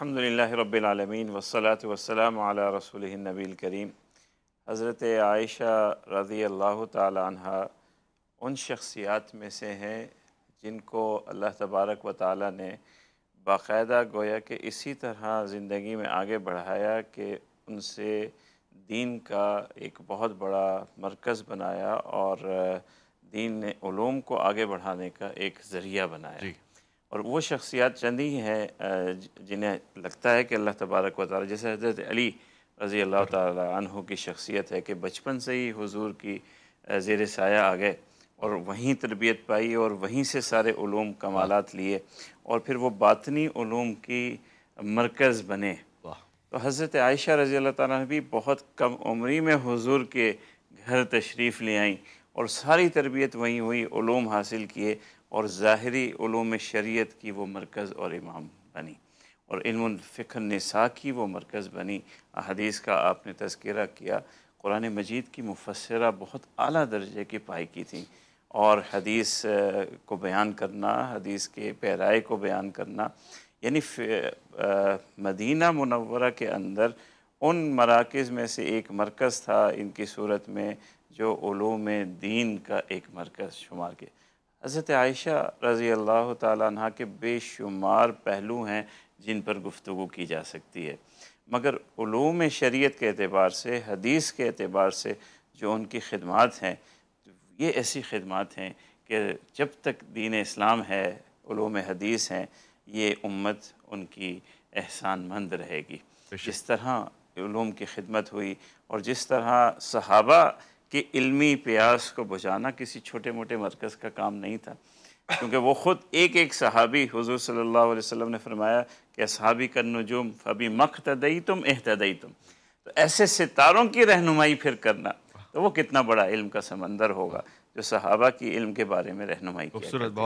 الحمد للہ رب العالمین والصلاة وسلم علی رسول النبی الکریم حضرت عائشہ رضی اللہ تعالی عنہ ان شخصیات میں سے ہیں جن کو اللہ تبارک و تعالی نے باقاعدہ گویا کہ اسی طرح زندگی میں آگے بڑھایا کہ ان سے دین کا ایک بہت بڑا مرکز بنایا اور دین علوم کو آگے بڑھانے کا ایک ذریعہ بنایا جی۔ اور وہ شخصیات چند ہی ہیں جنہیں لگتا ہے کہ اللہ تبارک و تعالی جیسے حضرت علی رضی اللہ تعالی عنہ کی شخصیت ہے کہ بچپن سے ہی حضور کی زیر سایہ آ گئے اور وہیں تربیت پائی اور وہیں سے سارے علوم کمالات لیے اور پھر وہ باطنی علوم کی مرکز بنے تو حضرت عائشہ رضی اللہ تعالیٰ بھی بہت کم عمری میں حضور کے گھر تشریف لے آئیں اور ساری تربیت وہیں ہوئی علوم حاصل کیے اور ظاہری علوم شریعت کی وہ مرکز اور امام بنی اور علم الفقہ نساء کی وہ مرکز بنی احادیث کا آپ نے تذکرہ کیا قرآن مجید کی مفسرہ بہت اعلیٰ درجے کی پائی کی تھیں اور حدیث کو بیان کرنا حدیث کے پیرائے کو بیان کرنا یعنی مدینہ منورہ کے اندر ان مراکز میں سے ایک مرکز تھا ان کی صورت میں جو علوم دین کا ایک مرکز شمار کے حضرت عائشہ رضی اللہ تعالیٰ عنہ کے بے شمار پہلو ہیں جن پر گفتگو کی جا سکتی ہے مگر علوم شریعت کے اعتبار سے حدیث کے اعتبار سے جو ان کی خدمات ہیں یہ ایسی خدمات ہیں کہ جب تک دین اسلام ہے علوم حدیث ہیں یہ امت ان کی احسان مند رہے گی جس طرح علوم کی خدمت ہوئی اور جس طرح صحابہ کہ علمی پیاس کو بجانا کسی چھوٹے موٹے مرکز کا کام نہیں تھا کیونکہ وہ خود ایک ایک صحابی حضور صلی اللہ علیہ وسلم نے فرمایا کہ صحابی نجوم فبی مختدئی تم احتدئی تم تو ایسے ستاروں کی رہنمائی پھر کرنا تو وہ کتنا بڑا علم کا سمندر ہوگا جو صحابہ کی علم کے بارے میں رہنمائی کیا